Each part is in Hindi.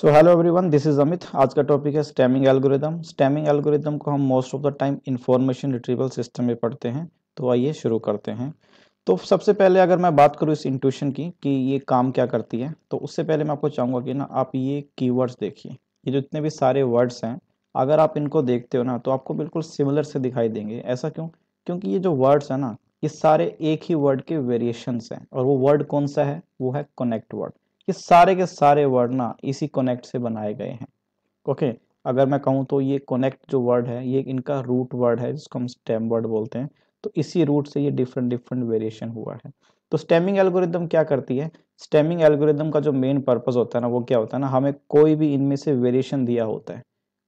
so hello everyone this is Amit आज का टॉपिक है स्टेमिंग एल्गोरिदम स्टेमिंग एल्गोरिदम को हम most of the time information retrieval system में पढ़ते हैं तो आइए शुरू करते हैं तो सबसे पहले अगर मैं बात करूँ इस इंट्यूशन की कि ये काम क्या करती है तो उससे पहले मैं आपको चाहूँगा कि ना आप ये की देखिए ये जितने भी सारे वर्ड्स हैं अगर आप इनको देखते हो ना तो आपको बिल्कुल सिमिलर से दिखाई देंगे ऐसा क्यों क्योंकि ये जो वर्ड्स हैं ना ये सारे एक ही वर्ड के वेरिएशन हैं और वो वर्ड कौन सा है वो है कनेक्ट वर्ड ये सारे के सारे वर्ड ना इसी कनेक्ट से बनाए गए हैं ओके अगर मैं कहूँ तो ये कनेक्ट जो वर्ड है ये इनका रूट वर्ड है जिसको हम स्टेम वर्ड बोलते हैं तो इसी रूट से ये डिफरेंट डिफरेंट वेरिएशन हुआ है तो स्टेमिंग एल्गोरिदम क्या करती है स्टेमिंग एल्गोरिदम का जो मेन पर्पज होता है ना वो क्या होता है ना हमें कोई भी इनमें से वेरिएशन दिया होता है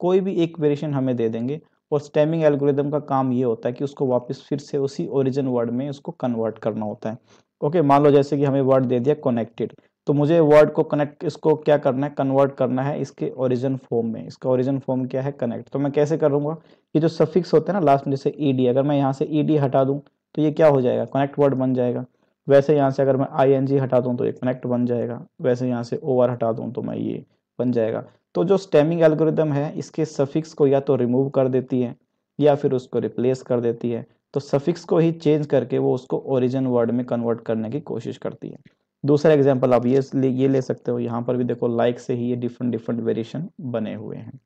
कोई भी एक वेरिएशन हमें दे देंगे और स्टेमिंग एल्गोरिदम का काम ये होता है कि उसको वापस फिर से उसी ओरिजिन वर्ड में उसको कन्वर्ट करना होता है ओके मान लो जैसे कि हमें वर्ड दे दिया कनेक्टेड तो मुझे वर्ड को कनेक्ट इसको क्या करना है कन्वर्ट करना है इसके ओरिजिन फॉर्म में इसका ओरिजिन फॉर्म क्या है कनेक्ट तो मैं कैसे करूँगा ये जो सफिक्स होते हैं ना लास्ट में जैसे ई डी अगर मैं यहाँ से ई डी हटा दूँ तो ये क्या हो जाएगा कनेक्ट वर्ड बन जाएगा वैसे यहाँ से अगर मैं आई एन जी हटा दूँ तो ये कनेक्ट बन जाएगा वैसे यहाँ से ओवर हटा दूँ तो मैं ये बन जाएगा तो जो स्टेमिंग एल्गोरिदम है इसके सफिक्स को या तो रिमूव कर देती है या फिर उसको रिप्लेस कर देती है तो सफिक्स को ही चेंज करके वो उसको ओरिजिन वर्ड में कन्वर्ट करने की कोशिश करती है दूसरा एग्जाम्पल आप ये ये ले सकते हो यहाँ पर भी देखो लाइक से ही ये डिफरेंट डिफरेंट वेरिएशन बने हुए हैं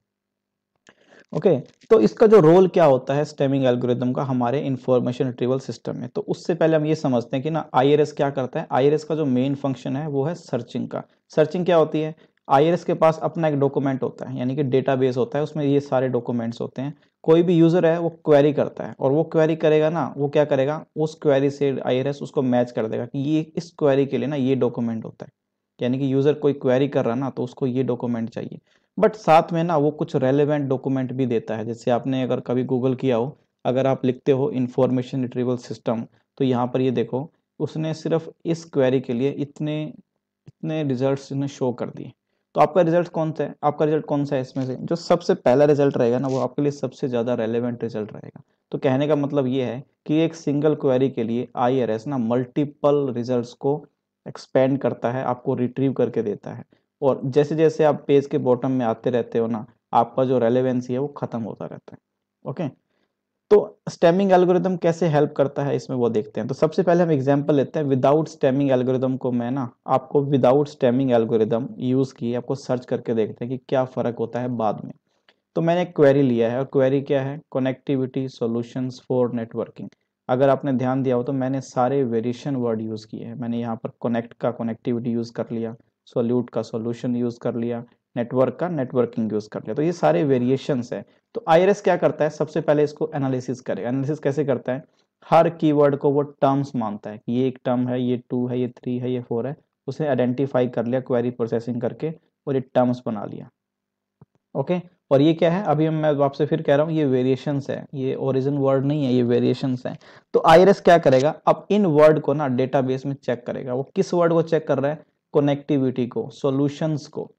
ओके okay, तो इसका जो रोल क्या होता है स्टेमिंग एल्गोरिदम का हमारे इंफॉर्मेशन रिट्रीवल सिस्टम में तो उससे पहले हम ये समझते हैं कि ना आईआरएस क्या करता है आईआरएस का जो मेन फंक्शन है वो है सर्चिंग का सर्चिंग क्या होती है आई के पास अपना एक डॉक्यूमेंट होता है यानी कि डेटाबेस होता है उसमें ये सारे डॉक्यूमेंट्स होते हैं कोई भी यूज़र है वो क्वेरी करता है और वो क्वेरी करेगा ना वो क्या करेगा उस क्वेरी से आई उसको मैच कर देगा कि ये इस क्वेरी के लिए ना ये डॉक्यूमेंट होता है यानी कि यूज़र कोई क्वेरी कर रहा ना तो उसको ये डॉक्यूमेंट चाहिए बट साथ में ना वो कुछ रेलिवेंट डॉक्यूमेंट भी देता है जैसे आपने अगर कभी गूगल किया हो अगर आप लिखते हो इन्फॉर्मेशन रिट्रीवल सिस्टम तो यहाँ पर ये देखो उसने सिर्फ इस क्वेरी के लिए इतने इतने रिजल्ट्स ने शो कर दिए तो आपका रिजल्ट कौन सा है आपका रिजल्ट कौन सा है इसमें से जो सबसे पहला रिजल्ट रहेगा ना वो आपके लिए सबसे ज़्यादा रेलिवेंट रिजल्ट रहेगा तो कहने का मतलब ये है कि एक सिंगल क्वेरी के लिए आई ना मल्टीपल रिजल्ट को एक्सपेंड करता है आपको रिट्रीव करके देता है और जैसे जैसे आप पेज के बॉटम में आते रहते हो ना आपका जो रेलिवेंसी है वो ख़त्म होता रहता है ओके तो स्टेमिंग एल्गोरिदम कैसे हेल्प करता है इसमें वो देखते हैं तो सबसे पहले हम एग्जांपल लेते हैं विदाउट स्टेमिंग एल्गोरिदम को मैं ना आपको विदाउट स्टेमिंग एल्गोरिदम यूज़ की आपको सर्च करके देखते हैं कि क्या फ़र्क होता है बाद में तो मैंने एक क्वेरी लिया है और क्वेरी क्या है कनेक्टिविटी सोल्यूशंस फॉर नेटवर्किंग अगर आपने ध्यान दिया हो तो मैंने सारे वेरिएशन वर्ड यूज़ किए हैं मैंने यहाँ पर कनेक्ट का कनेक्टिविटी यूज़ कर लिया सोल्यूट का सोल्यूशन यूज़ कर लिया नेटवर्क का नेटवर्किंग यूज़ कर लिया तो ये सारे वेरिएशंस हैं तो आई क्या करता है सबसे पहले इसको एनालिसिस करेगा एनालिसिस कैसे करता है हर कीवर्ड को वो टर्म्स मानता है ये एक टर्म है ये टू है ये थ्री है ये फोर है उसने आइडेंटिफाई कर लिया क्वेरी प्रोसेसिंग करके और ये टर्म्स बना लिया ओके और ये क्या है अभी मैं आपसे फिर कह रहा हूँ ये वेरिएशंस है ये ओरिजिन वर्ड नहीं है ये वेरिएशंस है तो आई क्या करेगा अब इन वर्ड को ना डेटाबेस में चेक करेगा वो किस वर्ड को चेक कर रहा है कनेक्टिविटी को सॉल्यूशंस को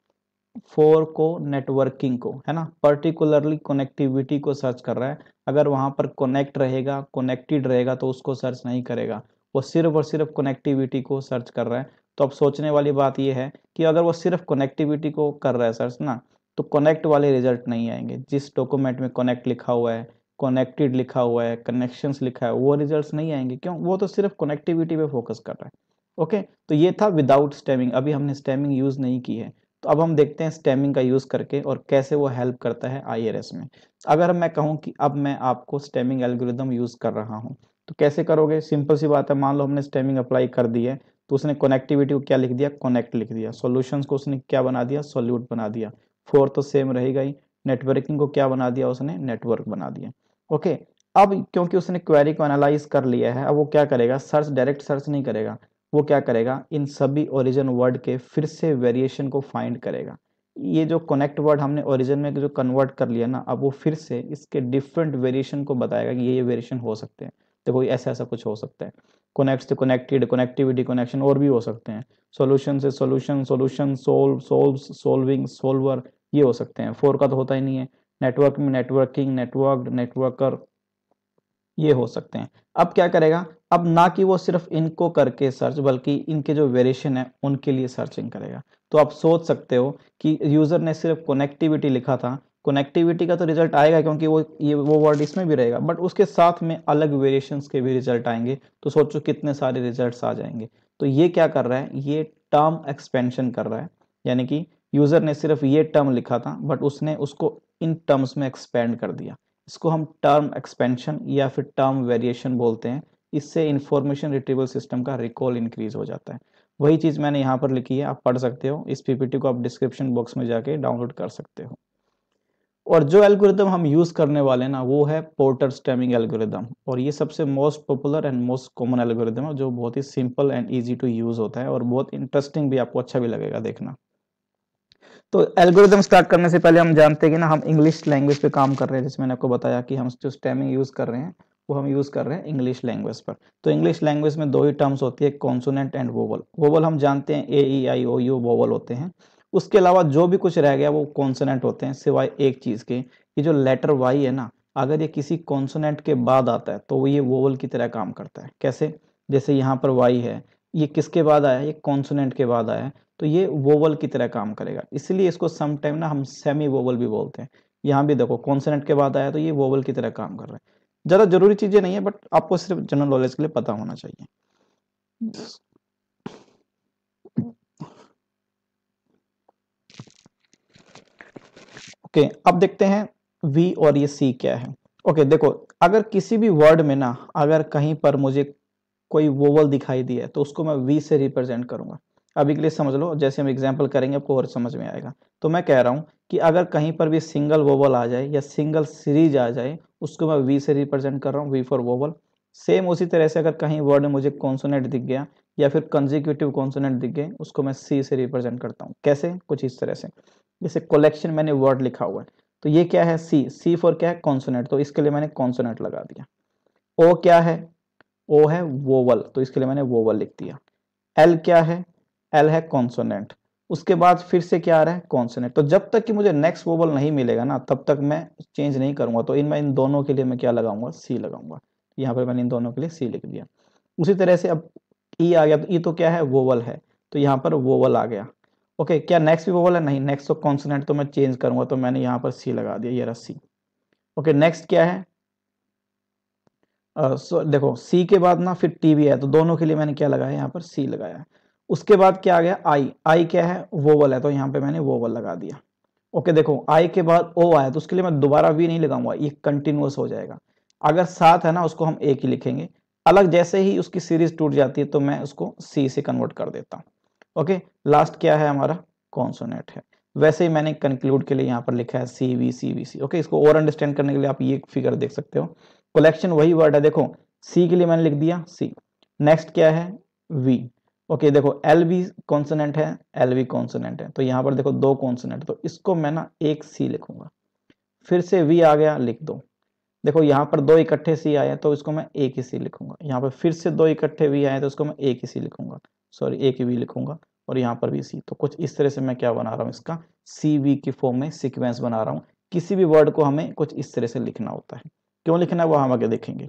फोर को नेटवर्किंग को है ना पर्टिकुलरली कनेक्टिविटी को सर्च कर रहा है अगर वहाँ पर कनेक्ट रहेगा कनेक्टेड रहेगा तो उसको सर्च नहीं करेगा वो सिर्फ और सिर्फ कनेक्टिविटी को सर्च कर रहा है तो अब सोचने वाली बात यह है कि अगर वो सिर्फ कनेक्टिविटी को कर रहा है सर्च ना तो कनेक्ट वाले रिजल्ट नहीं आएंगे जिस डॉक्यूमेंट में कनेक्ट लिखा हुआ है कनेक्टेड लिखा हुआ है कनेक्शन लिखा है वो रिजल्ट नहीं आएंगे क्यों वो तो सिर्फ कनेक्टिविटी पे फोकस कर रहा है ओके तो ये था विदाउट स्टेमिंग अभी हमने स्टेमिंग यूज़ नहीं की है तो अब हम देखते हैं स्टेमिंग का यूज़ करके और कैसे वो हेल्प करता है आईआरएस में अगर मैं कहूँ कि अब मैं आपको स्टेमिंग एल्गोरिदम यूज़ कर रहा हूँ तो कैसे करोगे सिंपल सी बात है मान लो हमने स्टेमिंग अप्लाई कर दी है तो उसने कनेक्टिविटी को क्या लिख दिया कनेक्ट लिख दिया सोल्यूशन को उसने क्या बना दिया सोल्यूट बना दिया फोर तो सेम रहेगा ही नेटवर्किंग को क्या बना दिया उसने नेटवर्क बना दिया ओके अब क्योंकि उसने क्वेरी को एनालाइज कर लिया है अब वो क्या करेगा सर्च डायरेक्ट सर्च नहीं करेगा वो क्या करेगा इन सभी ओरिजिन वर्ड के फिर से वेरिएशन को फाइंड करेगा ये जो कनेक्ट वर्ड हमने ओरिजिन में जो कन्वर्ट कर लिया ना अब वो फिर से इसके डिफरेंट वेरिएशन को बताएगा कि ये ये वेरिएशन हो सकते हैं तो कोई ऐसा ऐसा कुछ हो सकता है कनेक्ट कनेक्टेड कनेक्टिविटी कनेक्शन और भी हो सकते हैं सोल्यूशन से solution solution solve solve solving solver ये हो सकते हैं फोर का तो होता ही नहीं है नेटवर्क में नेटवर्किंग नेटवर्क नेटवर्कर ये हो सकते हैं अब क्या करेगा अब ना कि वो सिर्फ इनको करके सर्च बल्कि इनके जो वेरिएशन है उनके लिए सर्चिंग करेगा तो आप सोच सकते हो कि यूज़र ने सिर्फ कनेक्टिविटी लिखा था कनेक्टिविटी का तो रिजल्ट आएगा क्योंकि वो ये वो वर्ड इसमें भी रहेगा बट उसके साथ में अलग वेरिएशन के भी रिजल्ट आएंगे तो सोचो कितने सारे रिजल्ट आ जाएंगे तो ये क्या कर रहा है ये टर्म एक्सपेंशन कर रहा है यानी कि यूज़र ने सिर्फ ये टर्म लिखा था बट उसने उसको इन टर्म्स में एक्सपेंड कर दिया इसको हम टर्म एक्सपेंशन या फिर टर्म वेरिएशन बोलते हैं इससे इन्फॉर्मेशन रिट्रीवल सिस्टम का रिकॉल इंक्रीज हो जाता है वही चीज़ मैंने यहाँ पर लिखी है आप पढ़ सकते हो इस पीपीटी को आप डिस्क्रिप्शन बॉक्स में जाके डाउनलोड कर सकते हो और जो एल्गोरिदम हम यूज़ करने वाले ना वो है पोर्टर स्टेमिंग एल्गोरिदम और ये सबसे most popular and most common algorithm है जो बहुत ही simple and easy to use होता है और बहुत इंटरेस्टिंग भी आपको अच्छा भी लगेगा देखना तो एल्गोरिदम स्टार्ट करने से पहले हम जानते हैं कि ना हम इंग्लिश लैंग्वेज पे काम कर रहे हैं जैसे मैंने आपको बताया कि हम जो स्टेमिंग यूज़ कर रहे हैं वो हम यूज़ कर रहे हैं इंग्लिश लैंग्वेज पर तो इंग्लिश लैंग्वेज में दो ही टर्म्स होती है कॉन्सोनेंट एंड वोवल वोवल हम जानते हैं ए ई आई ओ यू वोवल होते हैं उसके अलावा जो भी कुछ रह गया वो कॉन्सोनेंट होते हैं सिवाय एक चीज़ के ये जो लेटर वाई है ना अगर ये किसी कॉन्सोनेंट के बाद आता है तो वो ये वोवल की तरह काम करता है कैसे जैसे यहाँ पर वाई है ये किसके बाद आया ये कॉन्सोनेंट के बाद आया तो ये वोवल की तरह काम करेगा इसलिए इसको समटाइम ना हम सेमी वोवल भी बोलते हैं यहाँ भी देखो कॉन्सोनेंट के बाद आया तो ये वोवल की तरह काम कर रहा है ज़्यादा ज़रूरी चीज़ें नहीं है बट आपको सिर्फ जनरल नॉलेज के लिए पता होना चाहिए ओके okay, अब देखते हैं वी और ये सी क्या है ओके okay, देखो अगर किसी भी वर्ड में ना अगर कहीं पर मुझे कोई वोवल दिखाई दी है तो उसको मैं वी से रिप्रेजेंट करूंगा अभी के लिए समझ लो जैसे हम एग्जाम्पल करेंगे आपको और समझ में आएगा तो मैं कह रहा हूँ कि अगर कहीं पर भी सिंगल वोवल आ जाए या सिंगल सीरीज आ जाए उसको मैं वी से रिप्रेजेंट कर रहा हूँ वी फॉर वोवल सेम उसी तरह से अगर कहीं वर्ड में मुझे कॉन्सोनेट दिख गया या फिर कंजिक्यूटिव कॉन्सोनेट दिख गए उसको मैं सी से रिप्रेजेंट करता हूँ कैसे कुछ इस तरह से जैसे कलेक्शन मैंने वर्ड लिखा हुआ है तो ये क्या है सी सी फॉर क्या है कॉन्सोनेट तो इसके लिए मैंने कॉन्सोनेंट लगा दिया ओ क्या है ओ है वोवल तो इसके लिए मैंने वोवल लिख दिया एल क्या है एल है कॉन्सोनेंट उसके बाद फिर से क्या आ रहा है कॉन्सोनेंट तो जब तक कि मुझे नेक्स्ट वोबल नहीं मिलेगा ना तब तक मैं चेंज नहीं करूंगा तो मैं इन दोनों के लिए मैं क्या लगाऊंगा सी लगाऊंगा यहाँ पर मैंने इन दोनों के लिए सी लिख दिया उसी तरह से अब ई e आ गया तो e ई तो क्या है वोवल है तो यहाँ पर वोवल आ गया ओके क्या नेक्स्ट भी वोवल है नहीं नेक्स्ट तो कॉन्सोनेंट तो मैं चेंज करूंगा तो मैंने यहाँ पर सी लगा दिया ये रहा सी ओके नेक्स्ट क्या है सो uh, so, देखो सी के बाद ना फिर टी भी है तो दोनों के लिए मैंने क्या लगाया यहाँ पर सी लगाया उसके बाद क्या आ गया आई आई क्या है वोवल है तो यहाँ पे मैंने वोवल लगा दिया ओके देखो आई के बाद ओ आया तो उसके लिए मैं दोबारा वी नहीं लगाऊंगा ये कंटिन्यूस हो जाएगा अगर सात है ना उसको हम एक ही लिखेंगे अलग जैसे ही उसकी सीरीज टूट जाती है तो मैं उसको सी से कन्वर्ट कर देता हूँ ओके लास्ट क्या है हमारा कॉन्सोनेट है वैसे ही मैंने कंक्लूड के लिए यहाँ पर लिखा है C V C V C okay इसको और अंडरस्टैंड करने के लिए आप ये फिगर देख सकते हो कलेक्शन वही वर्ड है देखो सी के लिए मैंने लिख दिया सी नेक्स्ट क्या है वी ओके देखो एल वी कॉन्सोनेंट है एल वी कॉन्सोनेंट है तो यहाँ पर देखो दो कॉन्सोनेंट तो इसको मैं ना एक सी लिखूंगा फिर से वी आ गया लिख दो देखो यहाँ पर दो इकट्ठे सी आए तो इसको मैं एक ही सी लिखूंगा यहाँ पर फिर से दो इकट्ठे वी आए तो इसको मैं एक ही सी लिखूंगा सॉरी एक ही वी लिखूंगा और यहाँ पर भी सी तो कुछ इस तरह से मैं क्या बना रहा हूँ इसका सी वी की फॉर्म में सिक्वेंस बना रहा हूँ किसी भी वर्ड को हमें कुछ इस तरह से लिखना होता है क्यों लिखना है वो हम आगे देखेंगे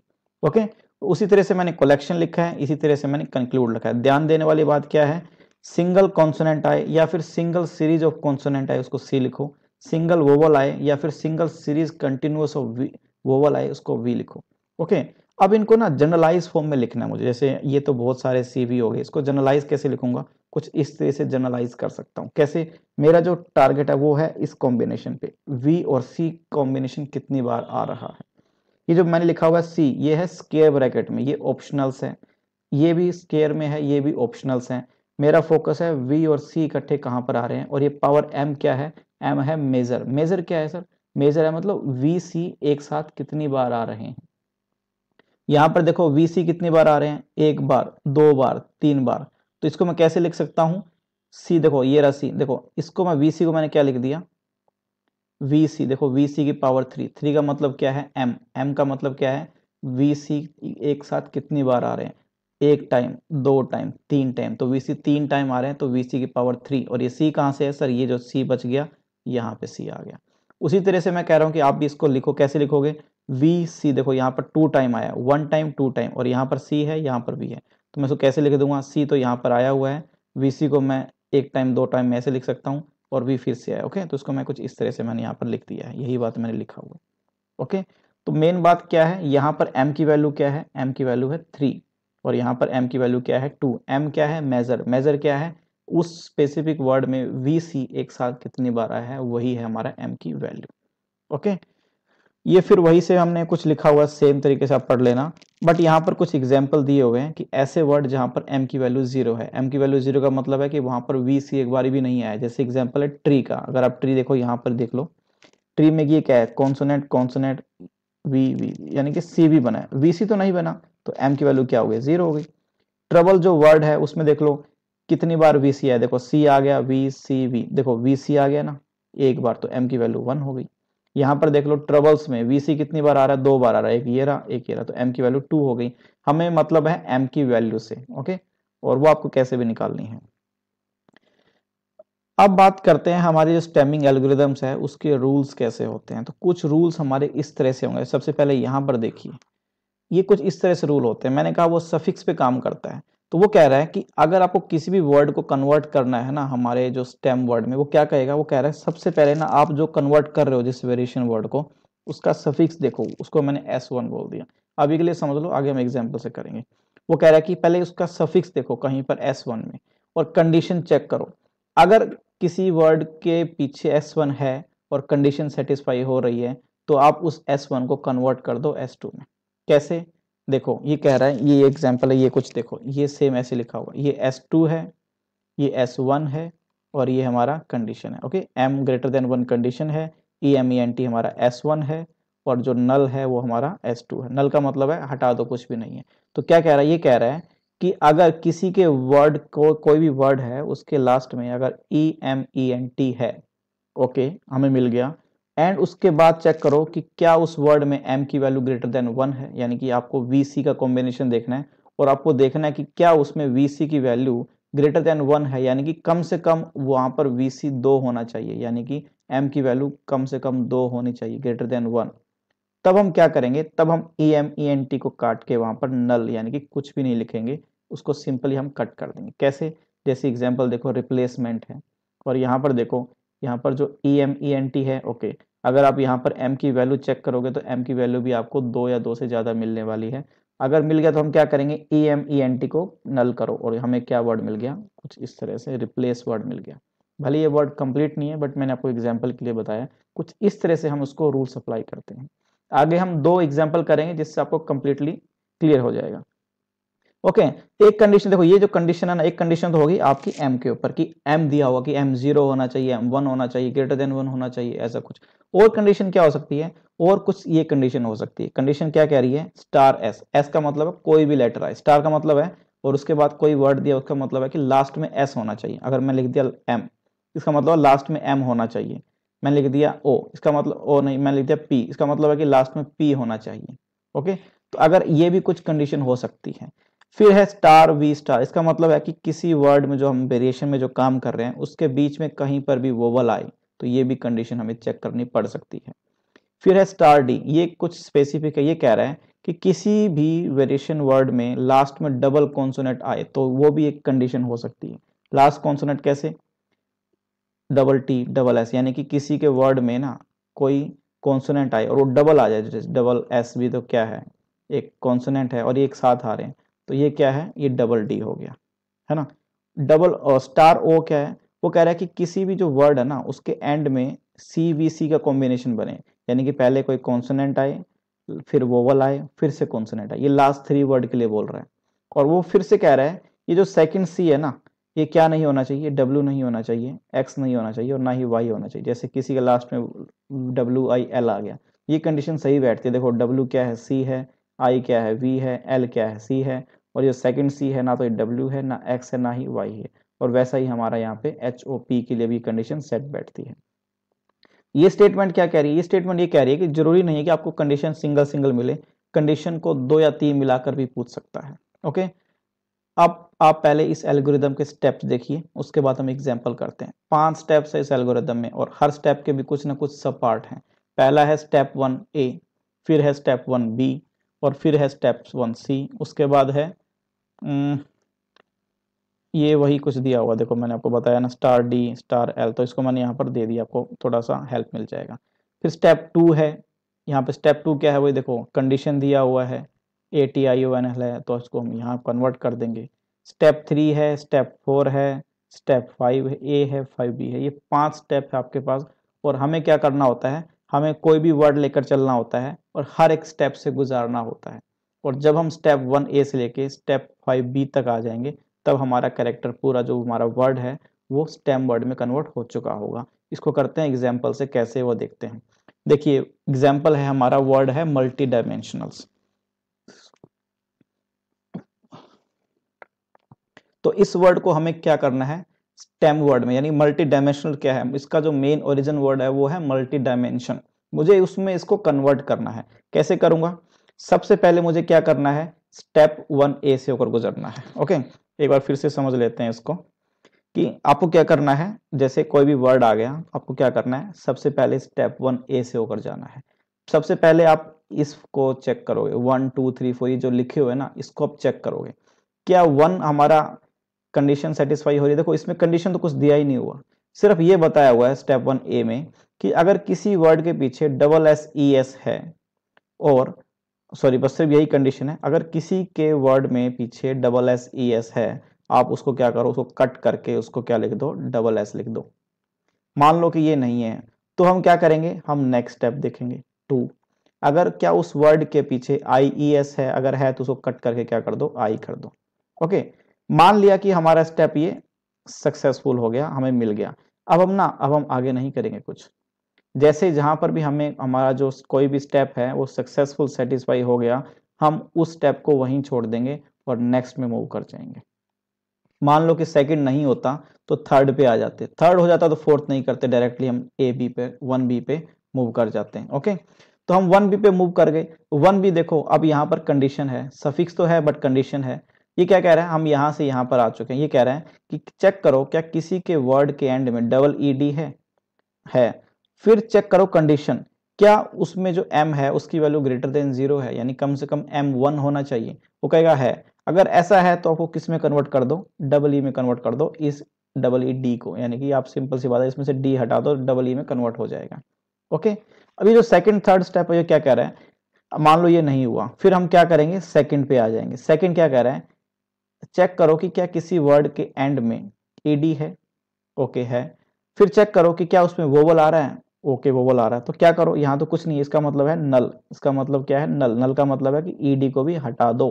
ओके उसी तरह से मैंने कलेक्शन लिखा है इसी तरह से मैंने कंक्लूड लिखा है ध्यान देने वाली बात क्या है सिंगल कॉन्सोनेंट आए या फिर सिंगल सीरीज ऑफ कॉन्सोनेंट आए उसको सी लिखो सिंगल वोवल आए या फिर single series continuous of vowel आए उसको वी लिखो ओके अब इनको ना जनरलाइज फॉर्म में लिखना है मुझे जैसे ये तो बहुत सारे सी वी हो गए इसको जनरलाइज कैसे लिखूंगा कुछ इस तरह से जनरलाइज कर सकता हूँ कैसे मेरा जो टारगेट है वो है इस कॉम्बिनेशन पे वी और सी कॉम्बिनेशन कितनी बार आ रहा है ये जो मैंने लिखा हुआ सी ये है स्केयर ब्रैकेट में ये ऑप्शनल्स है ये भी स्केयर में है ये भी ऑप्शनल्स है मेरा फोकस है वी और सी इकट्ठे कहाँ पर आ रहे हैं और ये पावर एम क्या है एम है मेजर मेजर क्या है सर मेजर है मतलब वी सी एक साथ कितनी बार आ रहे हैं यहाँ पर देखो वी सी कितनी बार आ रहे हैं एक बार दो बार तीन बार तो इसको मैं कैसे लिख सकता हूँ सी देखो ये रहा सी देखो इसको मैं वी सी को मैंने क्या लिख दिया वी सी देखो वी सी की पावर थ्री थ्री का मतलब क्या है एम एम का मतलब क्या है वी सी एक साथ कितनी बार आ रहे हैं एक टाइम दो टाइम तीन टाइम तो वी सी तीन टाइम आ रहे हैं तो वी सी की पावर थ्री और ये सी कहाँ से है सर ये जो सी बच गया यहाँ पे सी आ गया उसी तरह से मैं कह रहा हूँ कि आप भी इसको लिखो कैसे लिखोगे वी सी देखो यहाँ पर टू टाइम आया वन टाइम टू टाइम और यहाँ पर सी है यहाँ पर वी है तो मैं इसको कैसे लिख दूंगा सी तो यहाँ पर आया हुआ है वी सी को मैं एक टाइम दो टाइम मैं ऐसे लिख सकता हूँ और वी फिर से आया ओके तो इसको मैं कुछ इस तरह से मैंने यहाँ पर लिख दिया है यही बात मैंने लिखा हुआ ओके तो मेन बात क्या है यहाँ पर एम की वैल्यू क्या है एम की वैल्यू है थ्री और यहाँ पर एम की वैल्यू क्या है टू एम क्या है मेजर मेजर क्या है उस स्पेसिफिक वर्ड में वी सी एक साथ कितनी बार आया है वही है हमारा एम की वैल्यू ओके ये फिर वही से हमने कुछ लिखा हुआ सेम तरीके से आप पढ़ लेना बट यहाँ पर कुछ एग्जाम्पल दिए हुए हैं कि ऐसे वर्ड जहाँ पर एम की वैल्यू जीरो है एम की वैल्यू जीरो का मतलब है कि वहाँ पर वी सी एक बार भी नहीं आया जैसे एग्जाम्पल है ट्री का अगर आप ट्री देखो यहाँ पर देख लो ट्री में ये क्या है कॉन्सोनेट कॉन्सोनेट वी वी यानी कि सी भी बना है वी सी तो नहीं बना तो एम की वैल्यू क्या हो गई जीरो हो गई ट्रबल जो वर्ड है उसमें देख लो कितनी बार वी सी आया देखो सी आ गया वी सी वी देखो वी सी आ गया ना एक बार तो एम की वैल्यू वन हो गई यहाँ पर देख लो ट्रबल्स में वीसी कितनी बार आ रहा है दो बार आ रहा है एक ये रहा एक ये रहा तो एम की वैल्यू टू हो गई हमें मतलब है एम की वैल्यू से ओके और वो आपको कैसे भी निकालनी है अब बात करते हैं हमारे जो स्टेमिंग एल्गोरिदम्स है उसके रूल्स कैसे होते हैं तो कुछ रूल्स हमारे इस तरह से होंगे सबसे पहले यहाँ पर देखिए ये कुछ इस तरह से रूल होते हैं मैंने कहा वो सफिक्स पे काम करता है तो वो कह रहा है कि अगर आपको किसी भी वर्ड को कन्वर्ट करना है ना हमारे जो स्टेम वर्ड में वो क्या कहेगा वो कह रहा है सबसे पहले ना आप जो कन्वर्ट कर रहे हो जिस वेरिएशन वर्ड को उसका सफिक्स देखो उसको मैंने एस वन बोल दिया अभी के लिए समझ लो आगे हम एग्जाम्पल से करेंगे वो कह रहा है कि पहले उसका सफिक्स देखो कहीं पर एस वन में और कंडीशन चेक करो अगर किसी वर्ड के पीछे एस वन है और कंडीशन सेटिस्फाई हो रही है तो आप उस एस वन को कन्वर्ट कर दो एस टू में कैसे देखो ये कह रहा है ये एग्जाम्पल है ये कुछ देखो ये सेम ऐसे लिखा हुआ ये एस टू है ये एस वन है और ये हमारा कंडीशन है okay M greater than one condition है E M E N T हमारा एस वन है और जो नल है वो हमारा एस टू है नल का मतलब है हटा दो कुछ भी नहीं है तो क्या कह रहा है ये कह रहा है कि अगर किसी के वर्ड को कोई भी वर्ड है उसके लास्ट में अगर E M E N T है ओके हमें मिल गया एंड उसके बाद चेक करो कि क्या उस वर्ड में एम की वैल्यू ग्रेटर देन वन है यानी कि आपको वी सी का कॉम्बिनेशन देखना है और आपको देखना है कि क्या उसमें वी सी की वैल्यू ग्रेटर देन वन है यानी कि कम से कम वहाँ पर वी सी दो होना चाहिए यानी कि एम की वैल्यू कम से कम दो होनी चाहिए ग्रेटर देन वन तब हम क्या करेंगे तब हम E M E N T को काट के वहाँ पर नल यानी कि कुछ भी नहीं लिखेंगे उसको सिंपली हम कट कर देंगे कैसे जैसे एग्जाम्पल देखो रिप्लेसमेंट है और यहाँ पर देखो यहाँ पर जो E M E N T है ओके अगर आप यहाँ पर m की वैल्यू चेक करोगे तो m की वैल्यू भी आपको दो या दो से ज़्यादा मिलने वाली है अगर मिल गया तो हम क्या करेंगे E M E N T को नल करो और हमें क्या वर्ड मिल गया कुछ इस तरह से रिप्लेस वर्ड मिल गया भले ये वर्ड कंप्लीट नहीं है बट मैंने आपको एग्जाम्पल के लिए बताया कुछ इस तरह से हम उसको रूल अप्लाई करते हैं आगे हम दो एग्जाम्पल करेंगे जिससे आपको कंप्लीटली क्लियर हो जाएगा ओके okay, एक कंडीशन देखो ये जो कंडीशन है ना एक कंडीशन तो होगी आपकी एम के ऊपर कि एम दिया हुआ कि एम जीरो होना चाहिए एम वन होना चाहिए ग्रेटर देन वन होना चाहिए ऐसा कुछ और कंडीशन क्या हो सकती है और कुछ ये कंडीशन हो सकती है कंडीशन क्या कह रही है स्टार एस एस का मतलब है कोई भी लेटर आए स्टार का मतलब है और उसके बाद कोई वर्ड दिया उसका मतलब है कि लास्ट में एस होना चाहिए अगर मैं लिख दिया एम इसका मतलब लास्ट में एम होना चाहिए मैं लिख दिया ओ इसका मतलब ओ नहीं मैं लिख दिया पी इसका मतलब है कि लास्ट में पी होना चाहिए ओके तो अगर ये भी कुछ कंडीशन हो सकती है फिर है स्टार वी स्टार इसका मतलब है कि किसी वर्ड में जो हम वेरिएशन में जो काम कर रहे हैं उसके बीच में कहीं पर भी वोवल आए तो ये भी कंडीशन हमें चेक करनी पड़ सकती है फिर है स्टार डी ये कुछ स्पेसिफिक है ये कह रहे हैं कि किसी भी वेरिएशन वर्ड में लास्ट में डबल कॉन्सोनेंट आए तो वो भी एक कंडीशन हो सकती है लास्ट कॉन्सोनेंट कैसे डबल टी डबल एस यानी कि किसी के वर्ड में ना कोई कॉन्सोनेंट आए और वो डबल आ जाए जैसे डबल एस भी तो क्या है एक कॉन्सोनेंट है और ये एक साथ आ रहे हैं तो ये क्या है ये डबल डी हो गया है ना डबल स्टार ओ क्या है वो कह रहा है कि किसी भी जो वर्ड है ना उसके एंड में सी वी सी का कॉम्बिनेशन बने यानी कि पहले कोई कॉन्सोनेंट आए फिर वोवल आए फिर से कॉन्सोनेंट आए ये लास्ट थ्री वर्ड के लिए बोल रहा है और वो फिर से कह रहा है ये जो सेकंड सी है ना ये क्या नहीं होना चाहिए डब्ल्यू नहीं होना चाहिए एक्स नहीं होना चाहिए और ना ही वाई होना चाहिए जैसे किसी का लास्ट में डब्ल्यू आई एल आ गया ये कंडीशन सही बैठती है देखो डब्ल्यू क्या है सी है आई क्या है वी है एल क्या है सी है और ये सेकंड सी है ना तो ये डब्ल्यू है ना एक्स है ना ही वाई है और वैसा ही हमारा यहाँ पे एच ओ पी के लिए भी कंडीशन सेट बैठती है ये स्टेटमेंट क्या कह रही है ये स्टेटमेंट ये कह रही है कि जरूरी नहीं है कि आपको कंडीशन सिंगल सिंगल मिले कंडीशन को दो या तीन मिलाकर भी पूछ सकता है ओके अब आप पहले इस एल्गोरिदम के स्टेप्स देखिए उसके बाद हम एग्जाम्पल करते हैं पांच स्टेप्स है इस एल्गोरिदम में और हर स्टेप के भी कुछ ना कुछ सब पार्ट हैं पहला है स्टेप वन ए फिर है स्टेप वन बी और फिर है स्टेप वन सी उसके बाद है हम्म, ये वही कुछ दिया हुआ देखो मैंने आपको बताया ना स्टार डी स्टार एल तो इसको मैंने यहाँ पर दे दिया आपको थोड़ा सा हेल्प मिल जाएगा फिर स्टेप टू है यहाँ पे स्टेप टू क्या है वही देखो कंडीशन दिया हुआ है A T I O N L है तो इसको हम यहाँ कन्वर्ट कर देंगे स्टेप थ्री है स्टेप फोर है स्टेप फाइव ए है फाइव बी है ये पांच स्टेप है आपके पास और हमें क्या करना होता है हमें कोई भी वर्ड लेकर चलना होता है और हर एक स्टेप से गुजारना होता है और जब हम स्टेप वन ए से लेके स्टेप फाइव बी तक आ जाएंगे तब हमारा करेक्टर पूरा जो हमारा वर्ड है वो स्टेम वर्ड में कन्वर्ट हो चुका होगा इसको करते हैं एग्जाम्पल से कैसे वो देखते हैं देखिए एग्जाम्पल है हमारा वर्ड है मल्टी डायमेंशनल्स तो इस वर्ड को हमें क्या करना है स्टेम वर्ड में यानी मल्टी डायमेंशनल क्या है इसका जो मेन ओरिजिन वर्ड है वो है मल्टी डायमेंशन मुझे उसमें इसको कन्वर्ट करना है कैसे करूंगा सबसे पहले मुझे क्या करना है स्टेप वन ए से होकर गुजरना है ओके एक बार फिर से समझ लेते हैं इसको कि आपको क्या करना है जैसे कोई भी वर्ड आ गया आपको क्या करना है सबसे पहले स्टेप वन ए से होकर जाना है सबसे पहले आप इसको चेक करोगे वन टू थ्री फोर ये जो लिखे हुए ना इसको आप चेक करोगे क्या वन हमारा कंडीशन सेटिस्फाई हो रही है देखो इसमें कंडीशन तो कुछ दिया ही नहीं हुआ सिर्फ ये बताया हुआ है स्टेप वन ए में कि अगर किसी वर्ड के पीछे डबल एस ई एस है और सॉरी बस सिर्फ यही कंडीशन है अगर किसी के वर्ड में पीछे डबल एस ई एस है आप उसको क्या करो उसको कट करके उसको क्या लिख दो डबल एस लिख दो मान लो कि ये नहीं है तो हम क्या करेंगे हम नेक्स्ट स्टेप देखेंगे टू अगर क्या उस वर्ड के पीछे आई ई एस है अगर है तो उसको कट करके क्या कर दो आई कर दो ओके मान लिया कि हमारा स्टेप ये सक्सेसफुल हो गया हमें मिल गया अब हम ना अब हम आगे नहीं करेंगे कुछ जैसे जहाँ पर भी हमें हमारा जो कोई भी स्टेप है वो सक्सेसफुल सेटिस्फाई हो गया हम उस स्टेप को वहीं छोड़ देंगे और नेक्स्ट में मूव कर जाएंगे मान लो कि सेकंड नहीं होता तो थर्ड पे आ जाते थर्ड हो जाता तो फोर्थ नहीं करते डायरेक्टली हम ए बी पे वन बी पे मूव कर जाते हैं ओके तो हम वन बी पे मूव कर गए वन बी देखो अब यहाँ पर कंडीशन है सफिक्स तो है बट कंडीशन है ये क्या कह रहा है हम यहाँ से यहाँ पर आ चुके हैं ये कह रहे हैं कि चेक करो क्या किसी के वर्ड के एंड में डबल ई डी है है फिर चेक करो कंडीशन क्या उसमें जो m है उसकी वैल्यू ग्रेटर देन जीरो है यानी कम से कम m वन होना चाहिए वो कहेगा है अगर ऐसा है तो आपको किस में कन्वर्ट कर दो डबल ई e में कन्वर्ट कर दो इस डबल ई डी को यानी कि आप सिंपल सी बात है इसमें से डी हटा दो डबल ई e में कन्वर्ट हो जाएगा ओके अभी जो सेकंड थर्ड स्टेप है ये क्या कह रहा है मान लो ये नहीं हुआ फिर हम क्या करेंगे सेकेंड पे आ जाएंगे सेकेंड क्या कह रहे हैं चेक करो कि क्या किसी वर्ड के एंड में ए e डी है ओके है फिर चेक करो कि क्या उसमें वोवल आ रहा है ओके वोवल आ रहा है तो क्या करो यहाँ तो कुछ नहीं इसका मतलब है नल इसका मतलब क्या है नल नल का मतलब है कि ईडी को भी हटा दो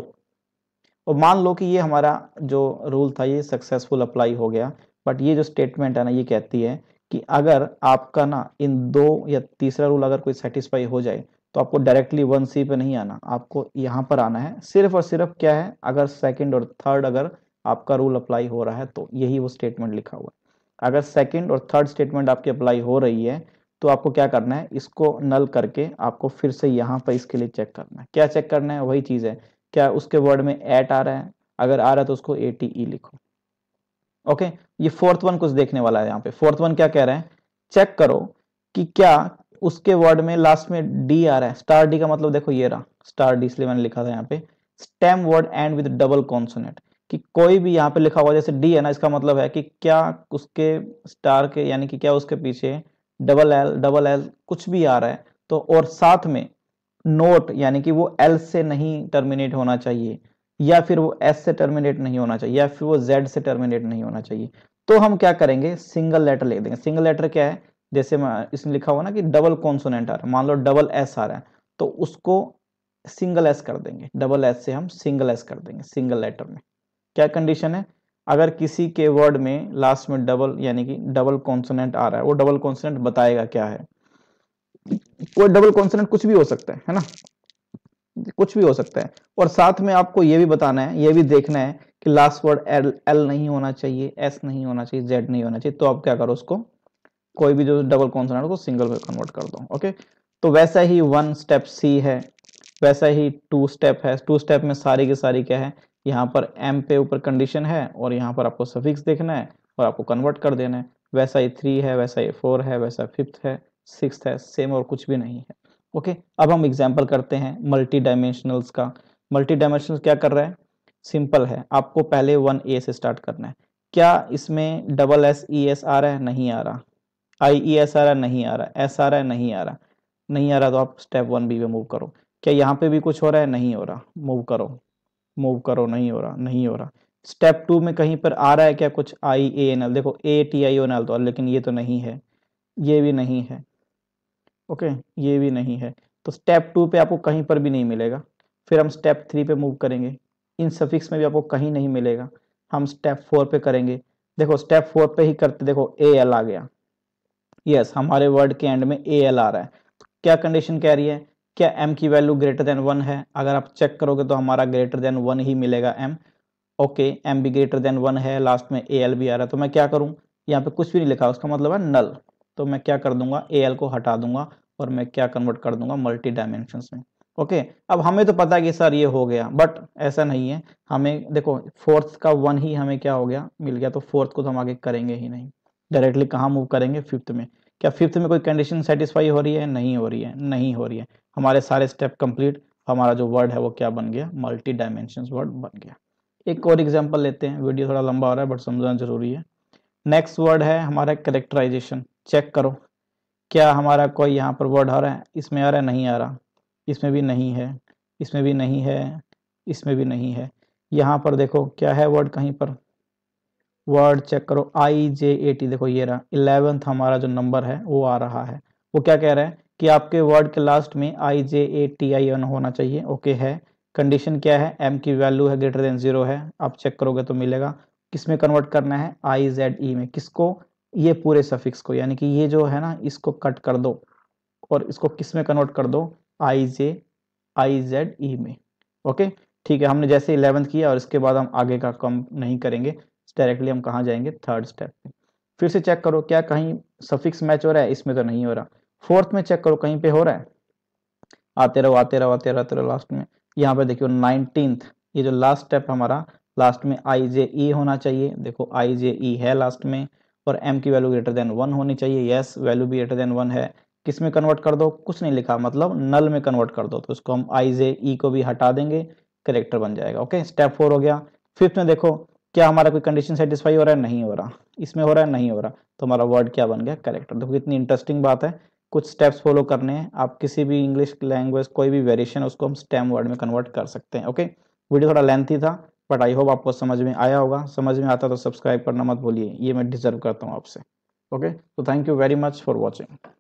और मान लो कि ये हमारा जो रूल था ये सक्सेसफुल अप्लाई हो गया बट ये जो स्टेटमेंट है ना ये कहती है कि अगर आपका ना इन दो या तीसरा रूल अगर कोई सेटिस्फाई हो जाए तो आपको डायरेक्टली वन सी पे नहीं आना आपको यहाँ पर आना है सिर्फ और सिर्फ क्या है अगर सेकंड और थर्ड अगर आपका रूल अप्लाई हो रहा है तो यही वो स्टेटमेंट लिखा हुआ है अगर सेकंड और थर्ड स्टेटमेंट आपकी अप्लाई हो रही है तो आपको क्या करना है इसको नल करके आपको फिर से यहाँ पर इसके लिए चेक करना है क्या चेक करना है वही चीज़ है क्या उसके वर्ड में एट आ रहा है अगर आ रहा है तो उसको ए टी ई लिखो ओके ये फोर्थ वन कुछ देखने वाला है यहाँ पे फोर्थ वन क्या कह रहे हैं चेक करो कि क्या उसके वर्ड में लास्ट में डी आ रहा है स्टार डी का मतलब देखो ये रहा स्टार डी इसलिए मैंने लिखा था यहाँ पे stem word end with double consonant कि कोई भी यहाँ पे लिखा हुआ जैसे डी है ना इसका मतलब है कि क्या उसके स्टार के यानी कि क्या उसके पीछे डबल एल डबल एल कुछ भी आ रहा है तो और साथ में नोट यानी कि वो एल से नहीं टर्मिनेट होना चाहिए या फिर वो एस से टर्मिनेट नहीं होना चाहिए या फिर वो जेड से टर्मिनेट नहीं होना चाहिए तो हम क्या करेंगे सिंगल लेटर लिख देंगे सिंगल लेटर क्या है जैसे इसमें लिखा हुआ ना कि डबल कॉन्सोनेंट आ रहा है मान लो डबल एस आ रहा है तो उसको सिंगल एस कर देंगे डबल एस से हम सिंगल एस कर देंगे सिंगल लेटर में क्या कंडीशन है अगर किसी के वर्ड में लास्ट में डबल यानी कि डबल कॉन्सोनेंट आ रहा है वो डबल कॉन्सोनेंट बताएगा क्या है कोई डबल कॉन्सोनेंट कुछ भी हो सकता है है ना कुछ भी हो सकता है और साथ में आपको ये भी बताना है ये भी देखना है कि लास्ट वर्ड एल एल नहीं होना चाहिए एस नहीं होना चाहिए जेड नहीं होना चाहिए तो आप क्या करो उसको कोई भी जो डबल कॉन्सोनेंट को सिंगल में कन्वर्ट कर दो ओके तो वैसा ही वन स्टेप सी है वैसा ही टू स्टेप है टू स्टेप में सारी की सारी क्या है यहाँ पर एम पे ऊपर कंडीशन है और यहाँ पर आपको सफिक्स देखना है और आपको कन्वर्ट कर देना है वैसा ही थ्री है वैसा ही फोर है वैसा फिफ्थ है सिक्स है सेम और कुछ भी नहीं है ओके अब हम एग्जाम्पल करते हैं मल्टी डायमेंशनल्स का मल्टी डायमेंशनल क्या कर रहा है सिंपल है आपको पहले वन ए से स्टार्ट करना है क्या इसमें डबल एस ई एस आ रहा है नहीं आ रहा आई ई एस आ रहा है नहीं आ रहा एस आ रहा है नहीं आ रहा नहीं आ रहा तो आप स्टेप वन बी पे मूव करो क्या यहाँ पे भी कुछ हो रहा है नहीं हो रहा मूव करो मूव करो नहीं हो रहा नहीं हो रहा स्टेप टू में कहीं पर आ रहा है क्या कुछ आई ए एन एल देखो A T I N L तो लेकिन ये तो नहीं है ये भी नहीं है ओके ये भी नहीं है तो स्टेप टू पे आपको कहीं पर भी नहीं मिलेगा फिर हम स्टेप थ्री पे मूव करेंगे इन सफिक्स में भी आपको कहीं नहीं मिलेगा हम स्टेप फोर पे करेंगे देखो स्टेप फोर पे ही करते देखो ए एल आ गया यस हमारे वर्ड के एंड में ए एल आ रहा है तो क्या कंडीशन कह रही है क्या एम की वैल्यू ग्रेटर देन वन है अगर आप चेक करोगे तो हमारा ग्रेटर देन वन ही मिलेगा एम ओके एम भी ग्रेटर देन वन है लास्ट में ए एल भी आ रहा है तो मैं क्या करूँ यहाँ पे कुछ भी नहीं लिखा उसका मतलब है नल तो मैं क्या कर दूंगा ए एल को हटा दूंगा और मैं क्या कन्वर्ट कर दूंगा मल्टी डायमेंशन में ओके okay, अब हमें तो पता है कि सर ये हो गया बट ऐसा नहीं है हमें देखो फोर्थ का वन ही हमें क्या हो गया मिल गया तो फोर्थ को तो हम आगे करेंगे ही नहीं डायरेक्टली कहाँ मूव करेंगे फिफ्थ में क्या फिफ्थ में कोई कंडीशन सेटिस्फाई हो रही है नहीं हो रही है नहीं हो रही है हमारे सारे स्टेप कंप्लीट हमारा जो वर्ड है वो क्या बन गया मल्टी डायमेंशन वर्ड बन गया एक और एग्जाम्पल लेते हैं वीडियो थोड़ा लंबा हो रहा है बट समझना जरूरी है नेक्स्ट वर्ड है हमारा करेक्टराइजेशन चेक करो क्या हमारा कोई यहाँ पर वर्ड आ रहा है इसमें आ रहा है नहीं आ रहा इसमें भी नहीं है इसमें भी नहीं है इसमें भी नहीं है यहाँ पर देखो क्या है वर्ड कहीं पर वर्ड चेक करो आई जे ए टी देखो ये रहा इलेवेंथ हमारा जो नंबर है वो आ रहा है वो क्या कह रहा है कि आपके वर्ड के लास्ट में आई जे ए टी आई एन होना चाहिए ओके है कंडीशन क्या है एम की वैल्यू है ग्रेटर देन जीरो है आप चेक करोगे तो मिलेगा किस में कन्वर्ट करना है आई जेड ई में किसको ये पूरे सफिक्स को यानी कि ये जो है ना इसको कट कर दो और इसको किस में कन्वर्ट कर दो आई जे आई जेड ई में ओके ठीक है हमने जैसे इलेवंथ किया और इसके बाद हम आगे का कम नहीं करेंगे डायरेक्टली हम कहाँ जाएंगे थर्ड स्टेप फिर से चेक करो क्या कहीं सफिक्स मैच हो रहा है इसमें तो नहीं हो रहा फोर्थ में चेक करो कहीं पे हो रहा है आते रहो आते रहो आते रहो आते रहो लास्ट में यहाँ पे देखियो नाइनटीन ये जो लास्ट स्टेप हमारा लास्ट में आई जे ई होना चाहिए देखो आई जे ई है लास्ट में और एम की वैल्यू ग्रेटर देन वन होनी चाहिए यस वैल्यू भी ग्रेटर देन वन है किस में कन्वर्ट कर दो कुछ नहीं लिखा मतलब नल में कन्वर्ट कर दो तो इसको हम आई जे ई को भी हटा देंगे करेक्टर बन जाएगा ओके स्टेप फोर हो गया फिफ्थ में देखो क्या हमारा कोई कंडीशन सेटिस्फाई हो रहा है नहीं हो रहा इसमें हो रहा है नहीं हो रहा तो हमारा वर्ड क्या बन गया करेक्टर देखो कितनी इंटरेस्टिंग बात है कुछ स्टेप्स फॉलो करने हैं आप किसी भी इंग्लिश लैंग्वेज कोई भी वेरिएशन उसको हम स्टेम वर्ड में कन्वर्ट कर सकते हैं ओके वीडियो थोड़ा लेंथी था बट आई होप आपको समझ में आया होगा समझ में आता तो सब्सक्राइब करना मत भूलिए ये मैं डिजर्व करता हूँ आपसे ओके तो thank you very much for watching